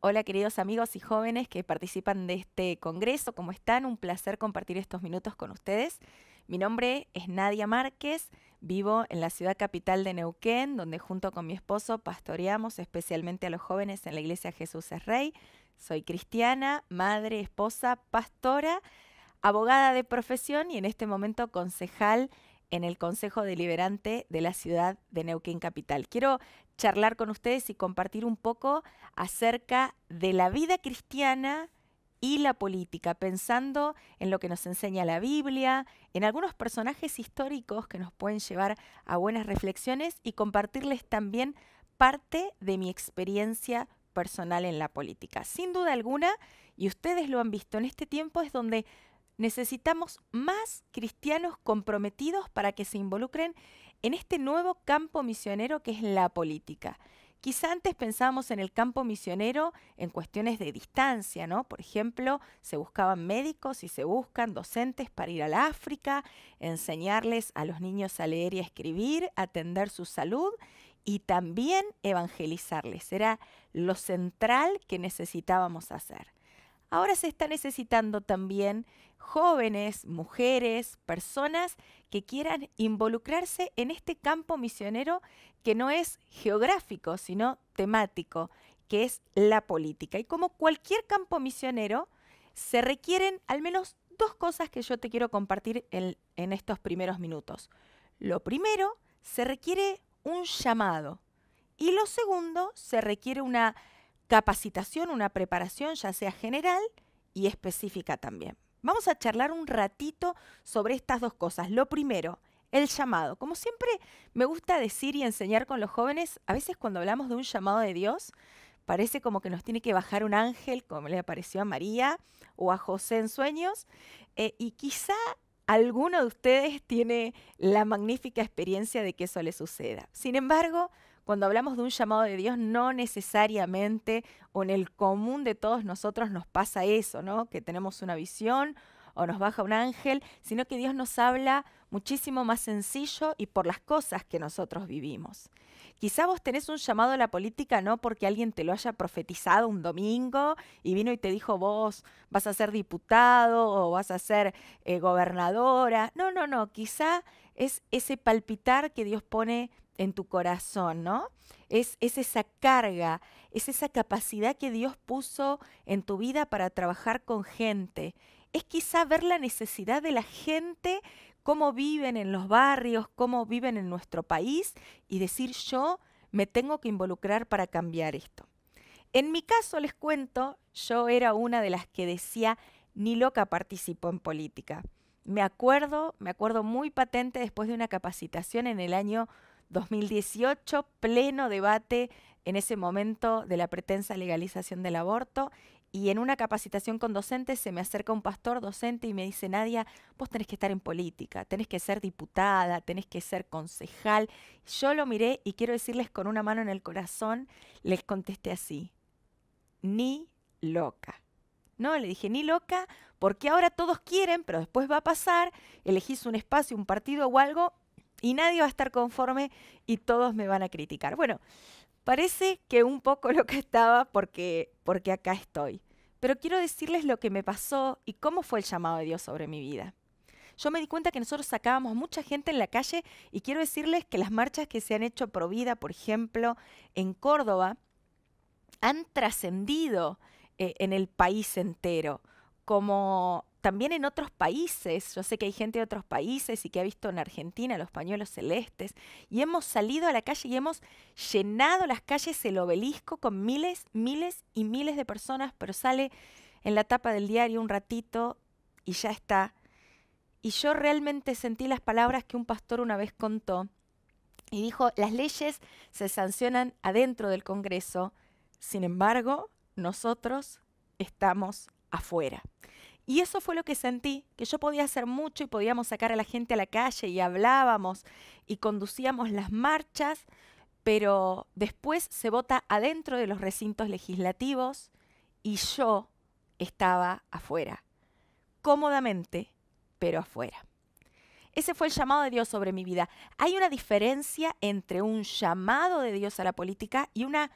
Hola queridos amigos y jóvenes que participan de este congreso, ¿cómo están? Un placer compartir estos minutos con ustedes. Mi nombre es Nadia Márquez, vivo en la ciudad capital de Neuquén, donde junto con mi esposo pastoreamos especialmente a los jóvenes en la iglesia Jesús es Rey. Soy cristiana, madre, esposa, pastora, abogada de profesión y en este momento concejal en el Consejo Deliberante de la ciudad de Neuquén Capital. Quiero charlar con ustedes y compartir un poco acerca de la vida cristiana y la política, pensando en lo que nos enseña la Biblia, en algunos personajes históricos que nos pueden llevar a buenas reflexiones y compartirles también parte de mi experiencia personal en la política. Sin duda alguna, y ustedes lo han visto en este tiempo, es donde Necesitamos más cristianos comprometidos para que se involucren en este nuevo campo misionero que es la política. Quizá antes pensábamos en el campo misionero en cuestiones de distancia, ¿no? Por ejemplo, se buscaban médicos y se buscan docentes para ir al África, enseñarles a los niños a leer y a escribir, atender su salud y también evangelizarles. Era lo central que necesitábamos hacer ahora se está necesitando también jóvenes, mujeres, personas que quieran involucrarse en este campo misionero que no es geográfico, sino temático, que es la política. Y como cualquier campo misionero, se requieren al menos dos cosas que yo te quiero compartir en, en estos primeros minutos. Lo primero, se requiere un llamado. Y lo segundo, se requiere una capacitación, una preparación ya sea general y específica también. Vamos a charlar un ratito sobre estas dos cosas. Lo primero, el llamado. Como siempre me gusta decir y enseñar con los jóvenes, a veces cuando hablamos de un llamado de Dios, parece como que nos tiene que bajar un ángel, como le apareció a María o a José en sueños, eh, y quizá alguno de ustedes tiene la magnífica experiencia de que eso le suceda. Sin embargo, cuando hablamos de un llamado de Dios, no necesariamente o en el común de todos nosotros nos pasa eso, ¿no? Que tenemos una visión o nos baja un ángel, sino que Dios nos habla muchísimo más sencillo y por las cosas que nosotros vivimos. Quizá vos tenés un llamado a la política no porque alguien te lo haya profetizado un domingo y vino y te dijo vos vas a ser diputado o vas a ser eh, gobernadora. No, no, no, quizá es ese palpitar que Dios pone en tu corazón, ¿no? es, esa carga, es esa capacidad que Dios puso en tu vida para trabajar con gente, es quizá ver la necesidad de la gente, cómo viven en los barrios, cómo viven en nuestro país y decir yo me tengo que involucrar para cambiar esto. En mi caso les cuento, yo era una de las que decía ni loca participó en política. Me acuerdo, me acuerdo muy patente después de una capacitación en el año 2018, pleno debate en ese momento de la pretensa legalización del aborto y en una capacitación con docentes se me acerca un pastor docente y me dice, Nadia, vos tenés que estar en política, tenés que ser diputada, tenés que ser concejal. Yo lo miré y quiero decirles con una mano en el corazón, les contesté así, ni loca. No, le dije, ni loca, porque ahora todos quieren, pero después va a pasar, elegís un espacio, un partido o algo, y nadie va a estar conforme y todos me van a criticar. Bueno, parece que un poco lo que estaba porque, porque acá estoy. Pero quiero decirles lo que me pasó y cómo fue el llamado de Dios sobre mi vida. Yo me di cuenta que nosotros sacábamos mucha gente en la calle y quiero decirles que las marchas que se han hecho pro vida, por ejemplo, en Córdoba, han trascendido eh, en el país entero como también en otros países, yo sé que hay gente de otros países y que ha visto en Argentina los pañuelos celestes, y hemos salido a la calle y hemos llenado las calles el obelisco con miles, miles y miles de personas, pero sale en la tapa del diario un ratito y ya está. Y yo realmente sentí las palabras que un pastor una vez contó y dijo, las leyes se sancionan adentro del Congreso, sin embargo, nosotros estamos afuera. Y eso fue lo que sentí, que yo podía hacer mucho y podíamos sacar a la gente a la calle y hablábamos y conducíamos las marchas, pero después se vota adentro de los recintos legislativos y yo estaba afuera, cómodamente, pero afuera. Ese fue el llamado de Dios sobre mi vida. Hay una diferencia entre un llamado de Dios a la política y una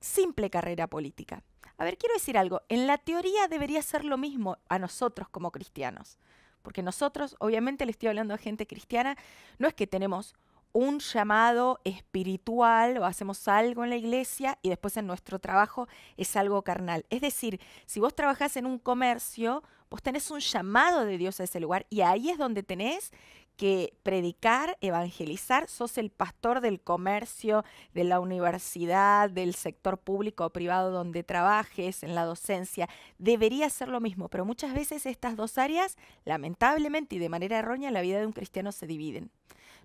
simple carrera política. A ver, quiero decir algo, en la teoría debería ser lo mismo a nosotros como cristianos, porque nosotros, obviamente le estoy hablando a gente cristiana, no es que tenemos un llamado espiritual o hacemos algo en la iglesia y después en nuestro trabajo es algo carnal. Es decir, si vos trabajás en un comercio, vos tenés un llamado de Dios a ese lugar y ahí es donde tenés que predicar, evangelizar, sos el pastor del comercio, de la universidad, del sector público o privado donde trabajes, en la docencia. Debería ser lo mismo, pero muchas veces estas dos áreas, lamentablemente y de manera errónea, la vida de un cristiano se dividen.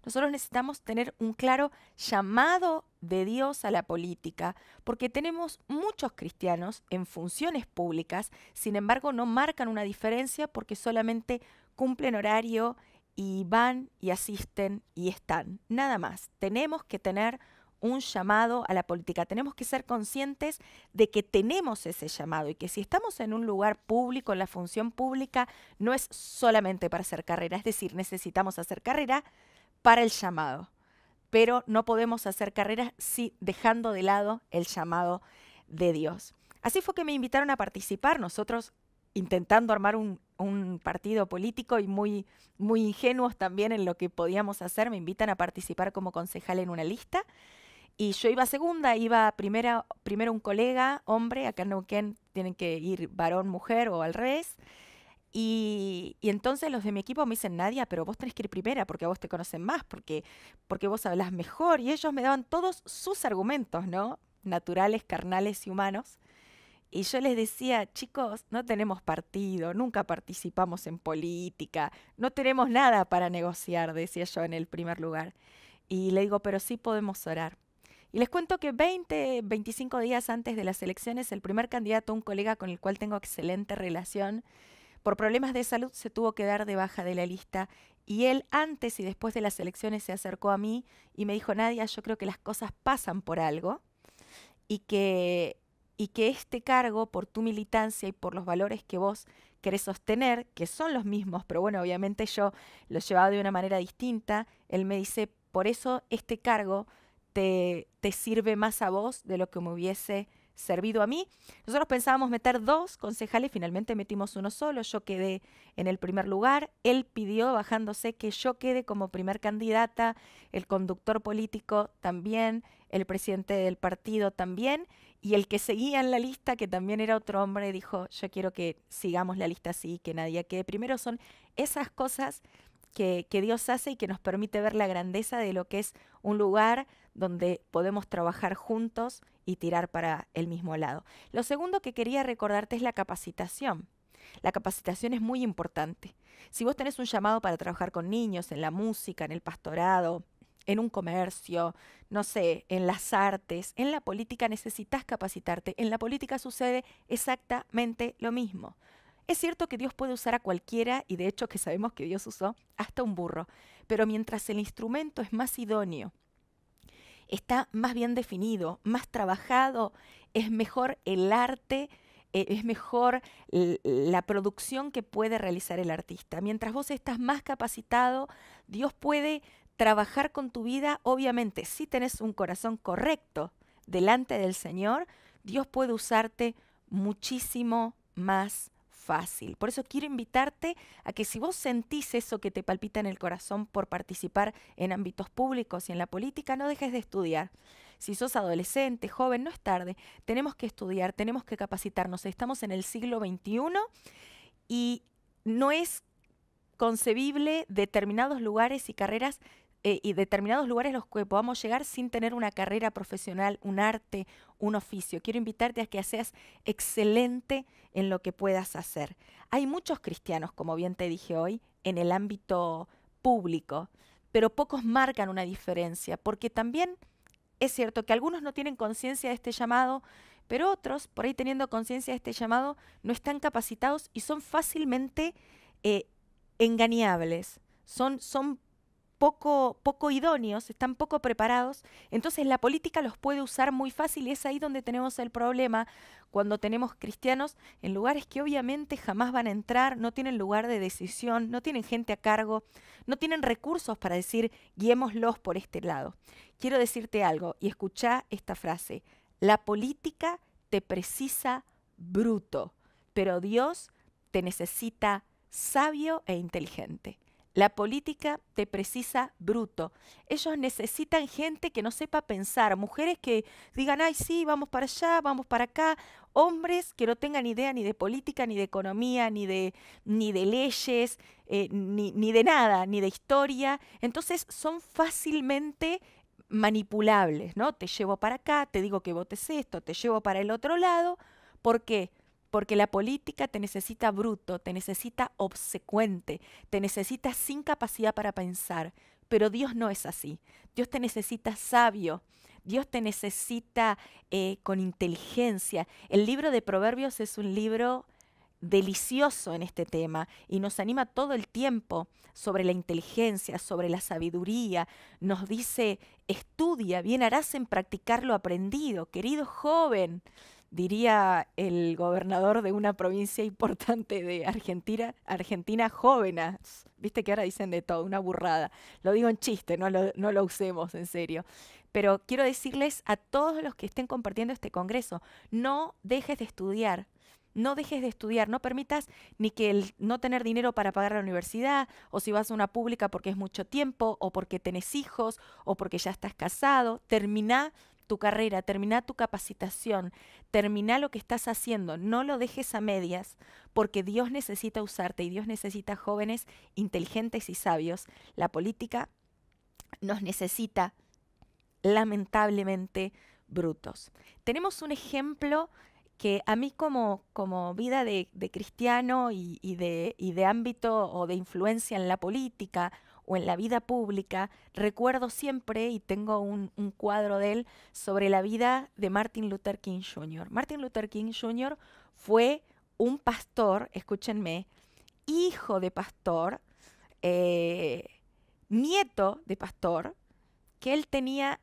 Nosotros necesitamos tener un claro llamado de Dios a la política, porque tenemos muchos cristianos en funciones públicas, sin embargo no marcan una diferencia porque solamente cumplen horario y van y asisten y están. Nada más. Tenemos que tener un llamado a la política. Tenemos que ser conscientes de que tenemos ese llamado y que si estamos en un lugar público, en la función pública, no es solamente para hacer carrera, es decir, necesitamos hacer carrera para el llamado, pero no podemos hacer carrera si dejando de lado el llamado de Dios. Así fue que me invitaron a participar, nosotros intentando armar un un partido político y muy, muy ingenuos también en lo que podíamos hacer. Me invitan a participar como concejal en una lista. Y yo iba segunda, iba primera, primero un colega, hombre, acá en Neuquén tienen que ir varón, mujer o al revés. Y, entonces los de mi equipo me dicen, Nadia, pero vos tenés que ir primera porque a vos te conocen más, porque, porque vos hablas mejor. Y ellos me daban todos sus argumentos, ¿no? Naturales, carnales y humanos. Y yo les decía, chicos, no tenemos partido, nunca participamos en política, no tenemos nada para negociar, decía yo en el primer lugar. Y le digo, pero sí podemos orar. Y les cuento que 20, 25 días antes de las elecciones, el primer candidato, un colega con el cual tengo excelente relación, por problemas de salud se tuvo que dar de baja de la lista y él antes y después de las elecciones se acercó a mí y me dijo, Nadia, yo creo que las cosas pasan por algo y que y que este cargo, por tu militancia y por los valores que vos querés sostener, que son los mismos, pero bueno, obviamente yo los llevaba de una manera distinta, él me dice, por eso este cargo te, te sirve más a vos de lo que me hubiese servido a mí. Nosotros pensábamos meter dos concejales, finalmente metimos uno solo, yo quedé en el primer lugar, él pidió bajándose que yo quede como primer candidata, el conductor político también, el presidente del partido también, y el que seguía en la lista, que también era otro hombre, dijo, yo quiero que sigamos la lista así, que nadie quede. Primero son esas cosas que, que, Dios hace y que nos permite ver la grandeza de lo que es un lugar donde podemos trabajar juntos y tirar para el mismo lado. Lo segundo que quería recordarte es la capacitación. La capacitación es muy importante. Si vos tenés un llamado para trabajar con niños, en la música, en el pastorado, en un comercio, no sé, en las artes, en la política necesitas capacitarte. En la política sucede exactamente lo mismo. Es cierto que Dios puede usar a cualquiera y de hecho que sabemos que Dios usó hasta un burro, pero mientras el instrumento es más idóneo, está más bien definido, más trabajado, es mejor el arte, e, es mejor la producción que puede realizar el artista. Mientras vos estás más capacitado, Dios puede trabajar con tu vida, obviamente, si tenés un corazón correcto delante del Señor, Dios puede usarte muchísimo más fácil. Por eso quiero invitarte a que si vos sentís eso que te palpita en el corazón por participar en ámbitos públicos y en la política, no dejes de estudiar. Si sos adolescente, joven, no es tarde. Tenemos que estudiar, tenemos que capacitarnos. Estamos en el siglo XXI y no es concebible determinados lugares y carreras eh, y determinados lugares los que podamos llegar sin tener una carrera profesional, un arte, un oficio. Quiero invitarte a que seas excelente en lo que puedas hacer. Hay muchos cristianos, como bien te dije hoy, en el ámbito público, pero pocos marcan una diferencia, porque también es cierto que algunos no tienen conciencia de este llamado, pero otros, por ahí teniendo conciencia de este llamado, no están capacitados y son fácilmente eh, engañables. Son, son poco, idóneos, están poco preparados, entonces la política los puede usar muy fácil y es ahí donde tenemos el problema cuando tenemos cristianos en lugares que obviamente jamás van a entrar, no tienen lugar de decisión, no tienen gente a cargo, no tienen recursos para decir guiémoslos por este lado. Quiero decirte algo y escucha esta frase, la política te precisa bruto, pero Dios te necesita sabio e inteligente. La política te precisa bruto. Ellos necesitan gente que no sepa pensar, mujeres que digan, ay, sí, vamos para allá, vamos para acá, hombres que no tengan idea ni de política, ni de economía, ni de, ni de leyes, eh, ni, ni de nada, ni de historia. Entonces son fácilmente manipulables, ¿no? Te llevo para acá, te digo que votes esto, te llevo para el otro lado. ¿Por qué? Porque porque la política te necesita bruto, te necesita obsecuente, te necesita sin capacidad para pensar, pero Dios no es así. Dios te necesita sabio, Dios te necesita eh, con inteligencia. El libro de Proverbios es un libro delicioso en este tema y nos anima todo el tiempo sobre la inteligencia, sobre la sabiduría. Nos dice, estudia, bien harás en practicar lo aprendido, querido joven diría el gobernador de una provincia importante de Argentina, Argentina jóvenes. Viste que ahora dicen de todo, una burrada. Lo digo en chiste, no lo, no lo usemos en serio. Pero quiero decirles a todos los que estén compartiendo este congreso, no dejes de estudiar, no dejes de estudiar, no permitas ni que el no tener dinero para pagar la universidad, o si vas a una pública porque es mucho tiempo, o porque tenés hijos, o porque ya estás casado, termina tu carrera, termina tu capacitación, termina lo que estás haciendo, no lo dejes a medias, porque Dios necesita usarte y Dios necesita jóvenes inteligentes y sabios. La política nos necesita lamentablemente brutos. Tenemos un ejemplo que a mí como, como vida de, cristiano de, y de ámbito o de influencia en la política o en la vida pública, recuerdo siempre, y tengo un, cuadro de él, sobre la vida de Martin Luther King Jr. Martin Luther King Jr. fue un pastor, escúchenme, hijo de pastor, eh, nieto de pastor, que él tenía,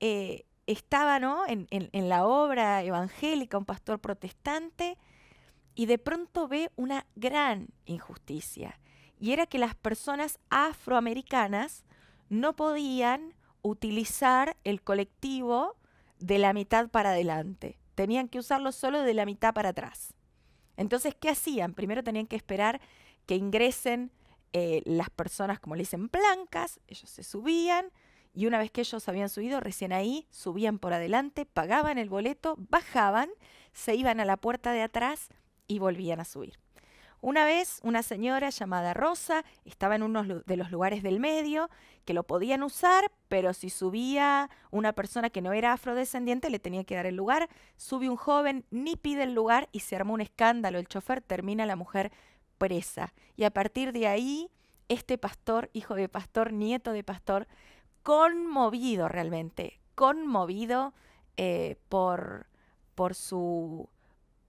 eh, estaba ¿no? en la obra evangélica, un pastor protestante, y de pronto ve una gran injusticia y era que las personas afroamericanas no podían utilizar el colectivo de la mitad para adelante, tenían que usarlo solo de la mitad para atrás. Entonces, ¿qué hacían? Primero tenían que esperar que ingresen eh, las personas, como le dicen, blancas, ellos se subían y una vez que ellos habían subido, recién ahí subían por adelante, pagaban el boleto, bajaban, se iban a la puerta de atrás y volvían a subir. Una vez una señora llamada Rosa estaba en uno de los lugares del medio que lo podían usar, pero si subía una persona que no era afrodescendiente le tenía que dar el lugar. Sube un joven, ni pide el lugar y se armó un escándalo. El chofer termina la mujer presa. Y a partir de ahí, este pastor, hijo de pastor, nieto de pastor, conmovido realmente, conmovido eh, por, por su...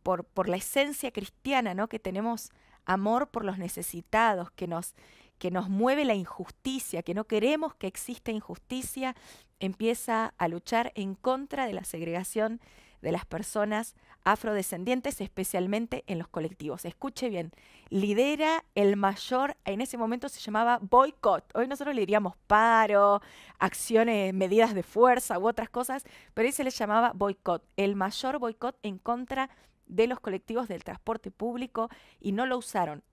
Por, por, la esencia cristiana ¿no? que tenemos amor por los necesitados, que nos, que nos mueve la injusticia, que no queremos que exista injusticia, empieza a luchar en contra de la segregación de las personas afrodescendientes, especialmente en los colectivos. Escuche bien, lidera el mayor, en ese momento se llamaba boicot. Hoy nosotros le diríamos paro, acciones, medidas de fuerza u otras cosas, pero ahí se le llamaba boicot, el mayor boicot en contra de de los colectivos del transporte público y no lo usaron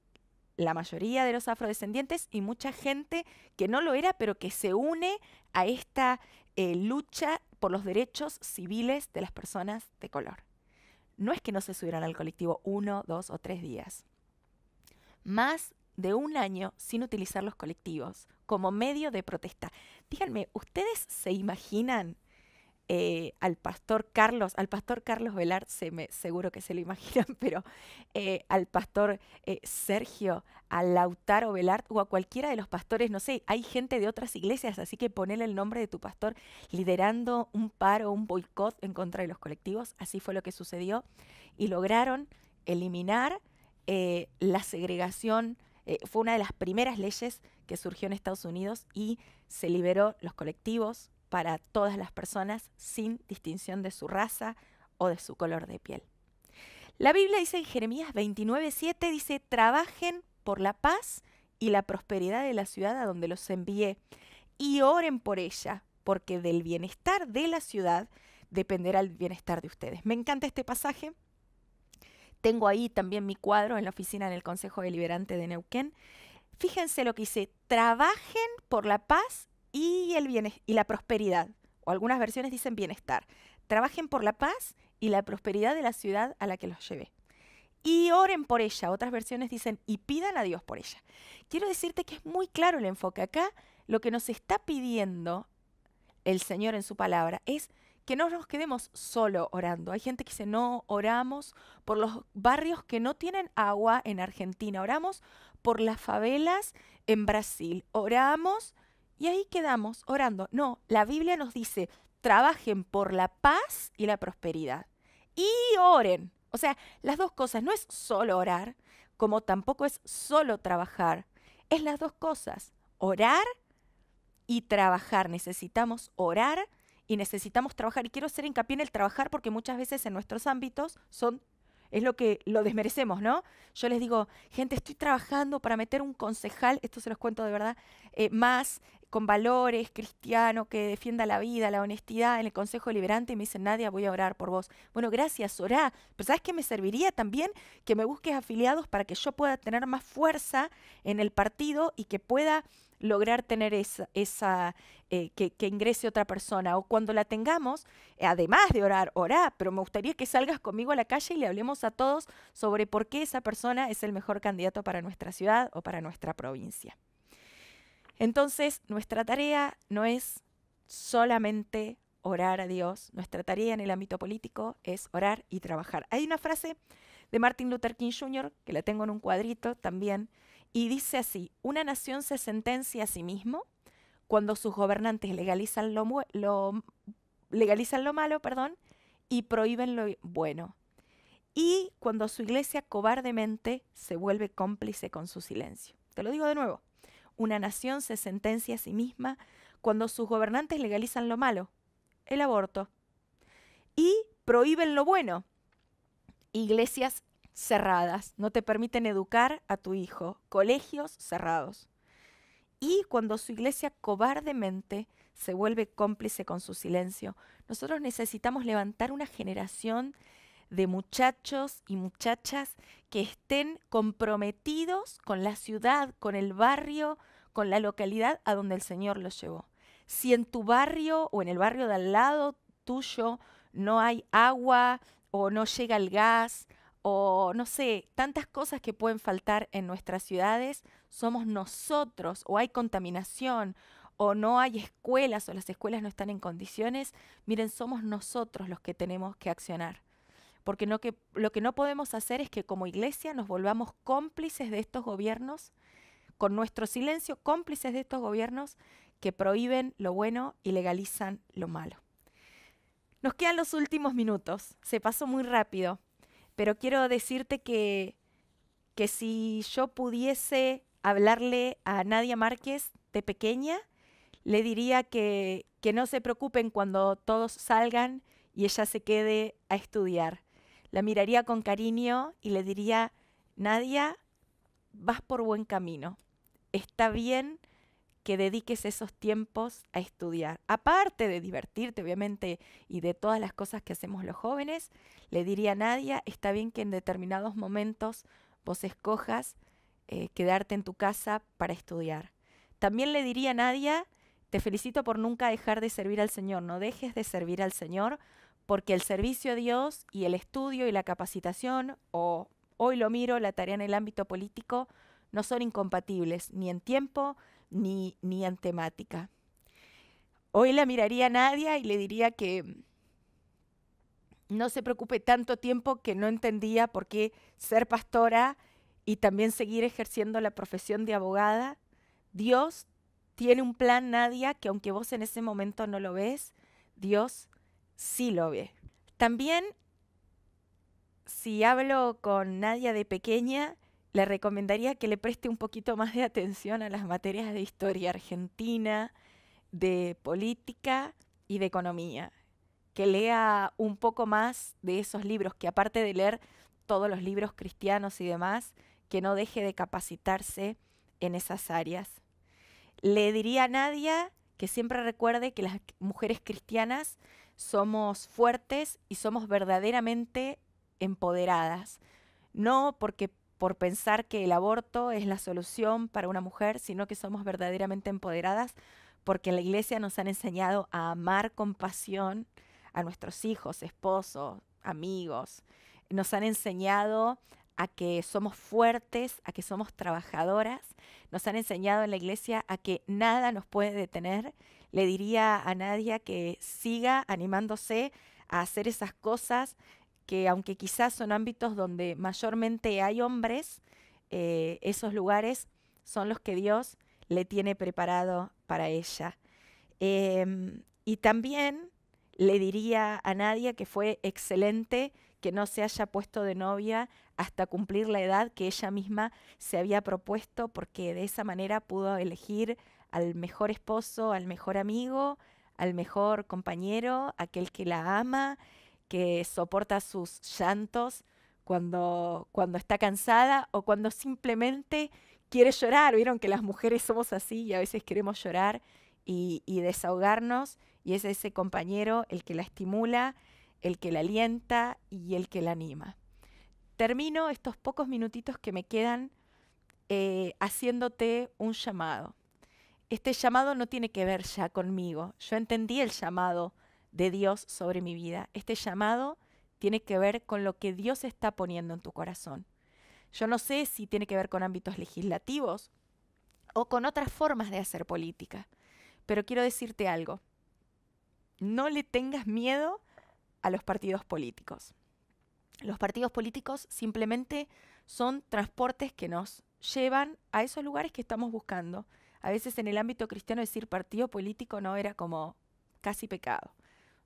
la mayoría de los afrodescendientes y mucha gente que no lo era, pero que se une a esta eh, lucha por los derechos civiles de las personas de color. No es que no se subieran al colectivo uno, dos o tres días. Más de un año sin utilizar los colectivos como medio de protesta. Díganme, ¿ustedes se imaginan eh, al pastor Carlos, al pastor Carlos Velar, seguro que se lo imaginan, pero eh, al pastor eh, Sergio, a Lautaro Velar o a cualquiera de los pastores, no sé, hay gente de otras iglesias, así que ponele el nombre de tu pastor liderando un paro, un boicot en contra de los colectivos, así fue lo que sucedió, y lograron eliminar la segregación, fue una de las primeras leyes que surgió en Estados Unidos y se liberó los colectivos, para todas las personas sin distinción de su raza o de su color de piel. La Biblia dice en Jeremías 29:7 dice, "Trabajen por la paz y la prosperidad de la ciudad a donde los envié y oren por ella, porque del bienestar de la ciudad dependerá el bienestar de ustedes." Me encanta este pasaje. Tengo ahí también mi cuadro en la oficina en el Consejo Deliberante de Neuquén. Fíjense lo que dice, "Trabajen por la paz y, el bien y la prosperidad, o algunas versiones dicen bienestar. Trabajen por la paz y la prosperidad de la ciudad a la que los llevé. Y oren por ella, otras versiones dicen, y pidan a Dios por ella. Quiero decirte que es muy claro el enfoque. Acá lo que nos está pidiendo el Señor en su palabra es que no nos quedemos solo orando. Hay gente que dice, no, oramos por los barrios que no tienen agua en Argentina, oramos por las favelas en Brasil, oramos y ahí quedamos orando. No, la Biblia nos dice, trabajen por la paz y la prosperidad. Y oren. O sea, las dos cosas, no es solo orar, como tampoco es solo trabajar. Es las dos cosas, orar y trabajar. Necesitamos orar y necesitamos trabajar. Y quiero hacer hincapié en el trabajar porque muchas veces en nuestros ámbitos son es lo que lo desmerecemos, ¿no? Yo les digo, gente, estoy trabajando para meter un concejal, esto se los cuento de verdad, eh, más con valores, cristiano, que defienda la vida, la honestidad en el Consejo Liberante y me dicen, Nadia, voy a orar por vos. Bueno, gracias, orá. Pero ¿sabes que me serviría también? Que me busques afiliados para que yo pueda tener más fuerza en el partido y que pueda lograr tener esa, eh, que, ingrese otra persona. O cuando la tengamos, eh, además de orar, orá, pero me gustaría que salgas conmigo a la calle y le hablemos a todos sobre por qué esa persona es el mejor candidato para nuestra ciudad o para nuestra provincia. Entonces, nuestra tarea no es solamente orar a Dios, nuestra tarea en el ámbito político es orar y trabajar. Hay una frase de Martin Luther King Jr., que la tengo en un cuadrito también, y dice así, una nación se sentencia a sí mismo cuando sus gobernantes legalizan lo, malo perdón, y prohíben lo bueno, y cuando su iglesia cobardemente se vuelve cómplice con su silencio. Te lo digo de nuevo, una nación se sentencia a sí misma cuando sus gobernantes legalizan lo malo, el aborto, y prohíben lo bueno. Iglesias cerradas, no te permiten educar a tu hijo, colegios cerrados. Y cuando su iglesia cobardemente se vuelve cómplice con su silencio, nosotros necesitamos levantar una generación de muchachos y muchachas que estén comprometidos con la ciudad, con el barrio, con la localidad a donde el Señor los llevó. Si en tu barrio o en el barrio de al lado tuyo no hay agua o no llega el gas o no sé, tantas cosas que pueden faltar en nuestras ciudades, somos nosotros o hay contaminación o no hay escuelas o las escuelas no están en condiciones, miren, somos nosotros los que tenemos que accionar. Porque lo que no podemos hacer es que como iglesia nos volvamos cómplices de estos gobiernos con nuestro silencio cómplices de estos gobiernos que prohíben lo bueno y legalizan lo malo. Nos quedan los últimos minutos, se pasó muy rápido, pero quiero decirte que, si yo pudiese hablarle a Nadia Márquez de pequeña, le diría que, que no se preocupen cuando todos salgan y ella se quede a estudiar. La miraría con cariño y le diría, Nadia, vas por buen camino está bien que dediques esos tiempos a estudiar. Aparte de divertirte, obviamente, y de todas las cosas que hacemos los jóvenes, le diría a Nadia, está bien que en determinados momentos vos escojas eh, quedarte en tu casa para estudiar. También le diría a Nadia, te felicito por nunca dejar de servir al Señor, no dejes de servir al Señor, porque el servicio a Dios y el estudio y la capacitación, o hoy lo miro, la tarea en el ámbito político, no son incompatibles ni en tiempo ni, ni en temática. Hoy la miraría Nadia y le diría que no se preocupe tanto tiempo que no entendía por qué ser pastora y también seguir ejerciendo la profesión de abogada. Dios tiene un plan, Nadia, que aunque vos en ese momento no lo ves, Dios sí lo ve. También, si hablo con Nadia de pequeña, le recomendaría que le preste un poquito más de atención a las materias de historia argentina, de política y de economía. Que lea un poco más de esos libros, que aparte de leer todos los libros cristianos y demás, que no deje de capacitarse en esas áreas. Le diría a Nadia que siempre recuerde que las mujeres cristianas somos fuertes y somos verdaderamente empoderadas. No porque por pensar que el aborto es la solución para una mujer, sino que somos verdaderamente empoderadas porque la iglesia nos han enseñado a amar con pasión a nuestros hijos, esposos, amigos. Nos han enseñado a que somos fuertes, a que somos trabajadoras. Nos han enseñado en la iglesia a que nada nos puede detener. Le diría a Nadia que siga animándose a hacer esas cosas que aunque quizás son ámbitos donde mayormente hay hombres, eh, esos lugares son los que Dios le tiene preparado para ella. Em, y también le diría a Nadia que fue excelente que no se haya puesto de novia hasta cumplir la edad que ella misma se había propuesto, porque de esa manera pudo elegir al mejor esposo, al mejor amigo, al mejor compañero, aquel que la ama, que soporta sus llantos cuando, cuando está cansada o cuando simplemente quiere llorar. Vieron que las mujeres somos así y a veces queremos llorar y, desahogarnos y es ese compañero el que la estimula, el que la alienta y el que la anima. Termino estos pocos minutitos que me quedan eh, haciéndote un llamado. Este llamado no tiene que ver ya conmigo. Yo entendí el llamado de Dios sobre mi vida. Este llamado tiene que ver con lo que Dios está poniendo en tu corazón. Yo no sé si tiene que ver con ámbitos legislativos o con otras formas de hacer política, pero quiero decirte algo. No le tengas miedo a los partidos políticos. Los partidos políticos simplemente son transportes que nos llevan a esos lugares que estamos buscando. A veces en el ámbito cristiano decir partido político no era como casi pecado.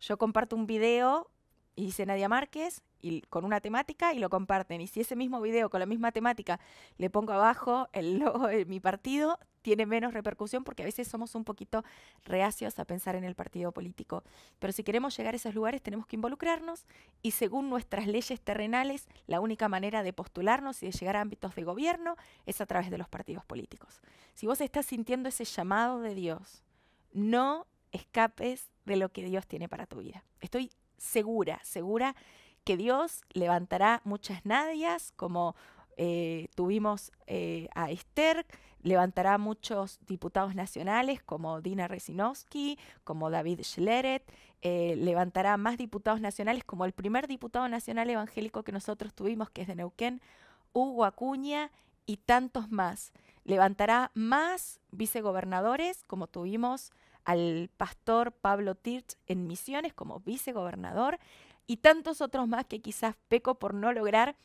Yo comparto un video, y dice Nadia Márquez, y con una temática y lo comparten. Y si ese mismo video con la misma temática le pongo abajo el logo de mi partido, tiene menos repercusión porque a veces somos un poquito reacios a pensar en el partido político. Pero si queremos llegar a esos lugares tenemos que involucrarnos y según nuestras leyes terrenales, la única manera de postularnos y de llegar a ámbitos de gobierno es a través de los partidos políticos. Si vos estás sintiendo ese llamado de Dios, no escapes de lo que Dios tiene para tu vida. Estoy segura, segura que Dios levantará muchas nadias, como eh, tuvimos eh, a Esther, levantará muchos diputados nacionales como Dina Resinowski, como David Schleret, eh, levantará más diputados nacionales como el primer diputado nacional evangélico que nosotros tuvimos, que es de Neuquén, Hugo Acuña y tantos más. Levantará más vicegobernadores como tuvimos al pastor Pablo Tirch en Misiones como vicegobernador y tantos otros más que quizás peco por no lograr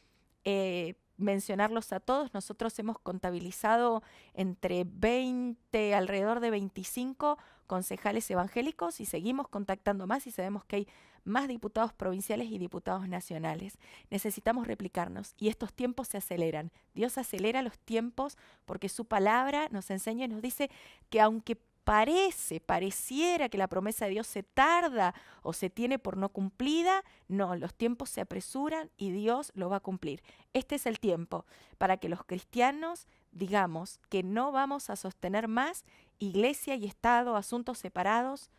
eh, mencionarlos a todos. Nosotros hemos contabilizado entre 20, alrededor de 25 concejales evangélicos y seguimos contactando más y sabemos que hay más diputados provinciales y diputados nacionales. Necesitamos replicarnos y estos tiempos se aceleran. Dios acelera los tiempos porque su palabra nos enseña y nos dice que aunque parece, pareciera que la promesa de Dios se tarda o se tiene por no cumplida, no, los tiempos se apresuran y Dios lo va a cumplir. Este es el tiempo para que los cristianos digamos que no vamos a sostener más iglesia y Estado, asuntos separados.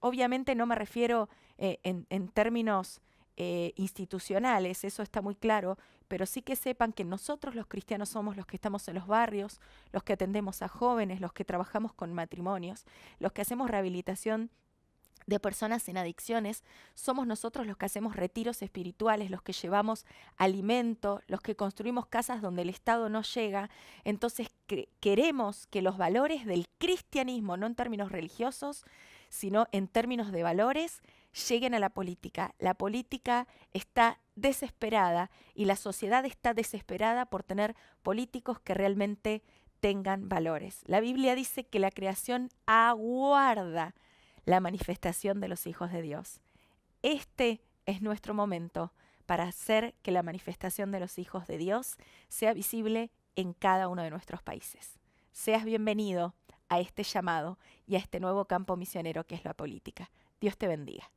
Obviamente no me refiero eh, en términos eh, institucionales, eso está muy claro, pero sí que sepan que nosotros los cristianos somos los que estamos en los barrios, los que atendemos a jóvenes, los que trabajamos con matrimonios, los que hacemos rehabilitación de personas en adicciones, somos nosotros los que hacemos retiros espirituales, los que llevamos alimento, los que construimos casas donde el Estado no llega. Entonces queremos que los valores del cristianismo, no en términos religiosos, sino en términos de valores, lleguen a la política. La política está desesperada y la sociedad está desesperada por tener políticos que realmente tengan valores. La Biblia dice que la creación aguarda la manifestación de los hijos de Dios. Este es nuestro momento para hacer que la manifestación de los hijos de Dios sea visible en cada uno de nuestros países. Seas bienvenido a este llamado y a este nuevo campo misionero que es la política. Dios te bendiga.